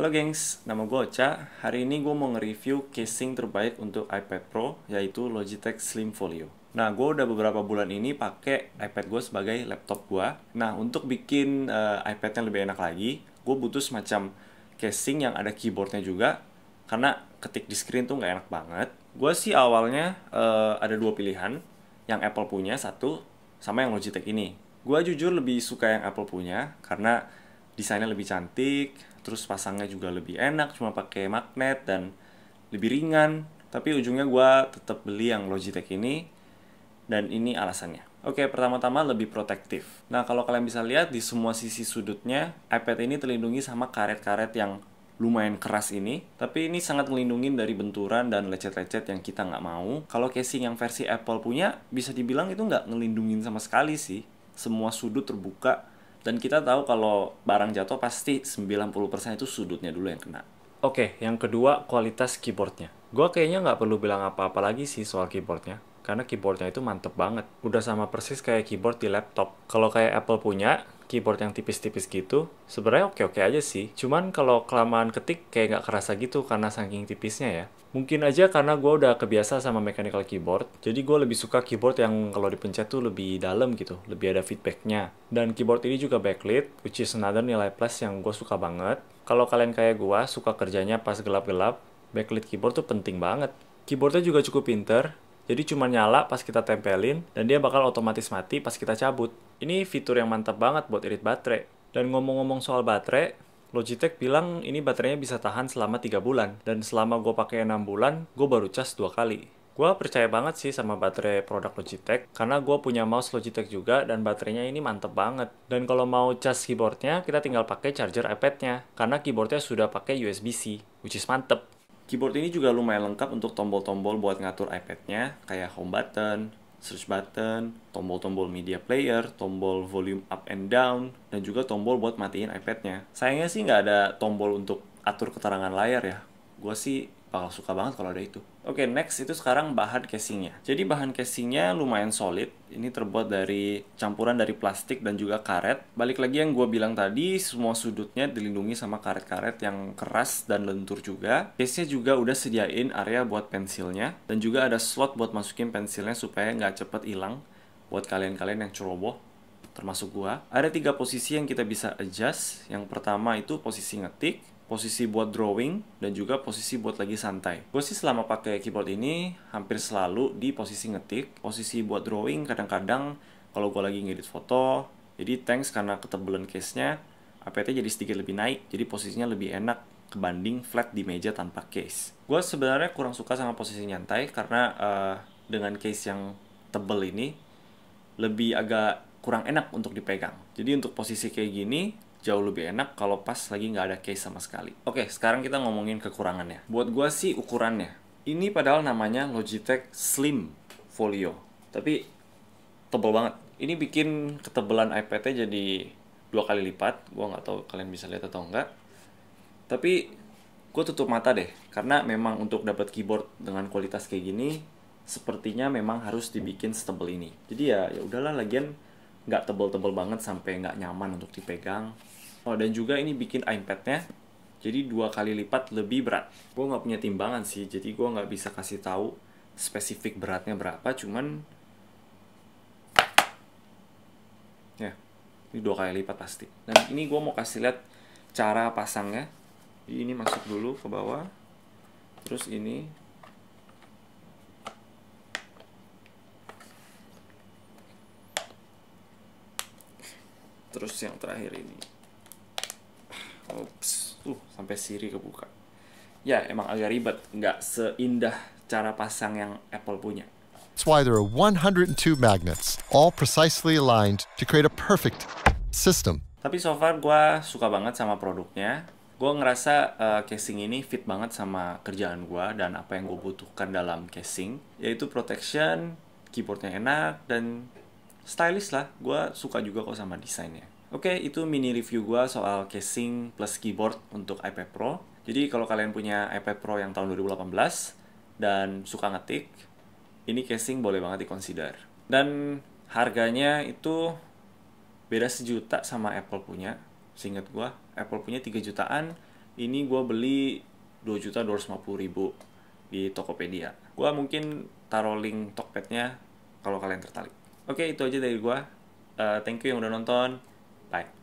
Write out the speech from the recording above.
Halo gengs, nama gue Ocha. Hari ini gue mau nge-review casing terbaik untuk iPad Pro, yaitu Logitech Slim Folio. Nah, gue udah beberapa bulan ini pakai iPad gue sebagai laptop gue. Nah, untuk bikin uh, eh, iPad-nya lebih enak lagi, gue butuh semacam casing yang ada keyboardnya juga, karena ketik di screen tuh nggak enak banget. Gue sih awalnya uh, ada dua pilihan, yang Apple punya satu, sama yang Logitech ini. Gue jujur lebih suka yang Apple punya, karena desainnya lebih cantik terus pasangnya juga lebih enak cuma pakai magnet dan lebih ringan tapi ujungnya gue tetap beli yang Logitech ini dan ini alasannya Oke, pertama-tama lebih protektif. Nah, kalau kalian bisa lihat di semua sisi sudutnya, iPad ini terlindungi sama karet-karet yang lumayan keras ini, tapi ini sangat melindungi dari benturan dan lecet-lecet yang kita nggak mau. Kalau casing yang versi Apple punya, bisa dibilang itu nggak ngelindungin sama sekali sih. Semua sudut terbuka, dan kita tahu kalau barang jatuh pasti 90% itu sudutnya dulu yang kena. Oke, okay, yang kedua kualitas keyboardnya. Gue kayaknya nggak perlu bilang apa-apa lagi sih soal keyboardnya, karena keyboardnya itu mantep banget. Udah sama persis kayak keyboard di laptop. Kalau kayak Apple punya, keyboard yang tipis-tipis gitu sebenarnya oke-oke aja sih cuman kalau kelamaan ketik kayak nggak kerasa gitu karena saking tipisnya ya mungkin aja karena gue udah kebiasa sama mechanical keyboard jadi gue lebih suka keyboard yang kalau dipencet tuh lebih dalam gitu lebih ada feedbacknya dan keyboard ini juga backlit which is another nilai plus yang gue suka banget kalau kalian kayak gue suka kerjanya pas gelap-gelap backlit keyboard tuh penting banget Keyboardnya juga cukup pinter, jadi cuma nyala pas kita tempelin dan dia bakal otomatis mati pas kita cabut. Ini fitur yang mantap banget buat irit baterai. Dan ngomong-ngomong soal baterai, Logitech bilang ini baterainya bisa tahan selama 3 bulan dan selama gue pakai 6 bulan, gue baru cas 2 kali. Gue percaya banget sih sama baterai produk Logitech karena gue punya mouse Logitech juga dan baterainya ini mantep banget. Dan kalau mau cas keyboardnya, kita tinggal pakai charger iPadnya karena keyboardnya sudah pakai USB-C, which is mantep. Keyboard ini juga lumayan lengkap untuk tombol-tombol buat ngatur iPad-nya, kayak home button, search button, tombol-tombol media player, tombol volume up and down, dan juga tombol buat matiin iPad-nya. Sayangnya sih nggak ada tombol untuk atur keterangan layar ya. Gue sih bakal suka banget kalau ada itu. Oke, okay, next itu sekarang bahan casingnya. Jadi bahan casingnya lumayan solid. Ini terbuat dari campuran dari plastik dan juga karet. Balik lagi yang gue bilang tadi, semua sudutnya dilindungi sama karet-karet yang keras dan lentur juga. Case-nya juga udah sediain area buat pensilnya. Dan juga ada slot buat masukin pensilnya supaya nggak cepet hilang. Buat kalian-kalian yang ceroboh termasuk gua, ada tiga posisi yang kita bisa adjust. Yang pertama itu posisi ngetik, posisi buat drawing dan juga posisi buat lagi santai. Gue sih selama pakai keyboard ini hampir selalu di posisi ngetik, posisi buat drawing kadang-kadang kalau gue lagi ngedit foto, jadi thanks karena ketebalan case-nya, APT jadi sedikit lebih naik, jadi posisinya lebih enak kebanding flat di meja tanpa case. Gue sebenarnya kurang suka sama posisi nyantai karena uh, dengan case yang tebel ini lebih agak kurang enak untuk dipegang. Jadi untuk posisi kayak gini, jauh lebih enak kalau pas lagi nggak ada case sama sekali. Oke, sekarang kita ngomongin kekurangannya. Buat gua sih ukurannya. Ini padahal namanya Logitech Slim Folio. Tapi tebel banget. Ini bikin ketebalan iPad-nya jadi dua kali lipat. Gua nggak tahu kalian bisa lihat atau enggak. Tapi gue tutup mata deh, karena memang untuk dapat keyboard dengan kualitas kayak gini, sepertinya memang harus dibikin setebel ini. Jadi ya, ya udahlah lagian nggak tebel-tebel banget sampai nggak nyaman untuk dipegang. Oh dan juga ini bikin iPad-nya jadi dua kali lipat lebih berat. Gue nggak punya timbangan sih, jadi gue nggak bisa kasih tahu spesifik beratnya berapa, cuman ya ini dua kali lipat pasti. Dan ini gue mau kasih lihat cara pasangnya. ini masuk dulu ke bawah, terus ini terus yang terakhir ini Ups, tuh sampai siri kebuka. Ya, emang agak ribet, nggak seindah cara pasang yang Apple punya. That's why there are 102 magnets, all precisely aligned to create a perfect system. Tapi so far gue suka banget sama produknya. Gue ngerasa uh, casing ini fit banget sama kerjaan gue dan apa yang gue butuhkan dalam casing, yaitu protection, keyboardnya enak, dan stylish lah gue suka juga kok sama desainnya Oke, okay, itu mini review gue soal casing plus keyboard untuk iPad Pro. Jadi kalau kalian punya iPad Pro yang tahun 2018 dan suka ngetik, ini casing boleh banget dikonsider. Dan harganya itu beda sejuta sama Apple punya. Seingat gue, Apple punya 3 jutaan, ini gue beli 2 juta 250 ribu di Tokopedia. Gue mungkin taruh link Tokpednya kalau kalian tertarik. Oke, itu aja dari gua. Uh, thank you yang udah nonton. Bye.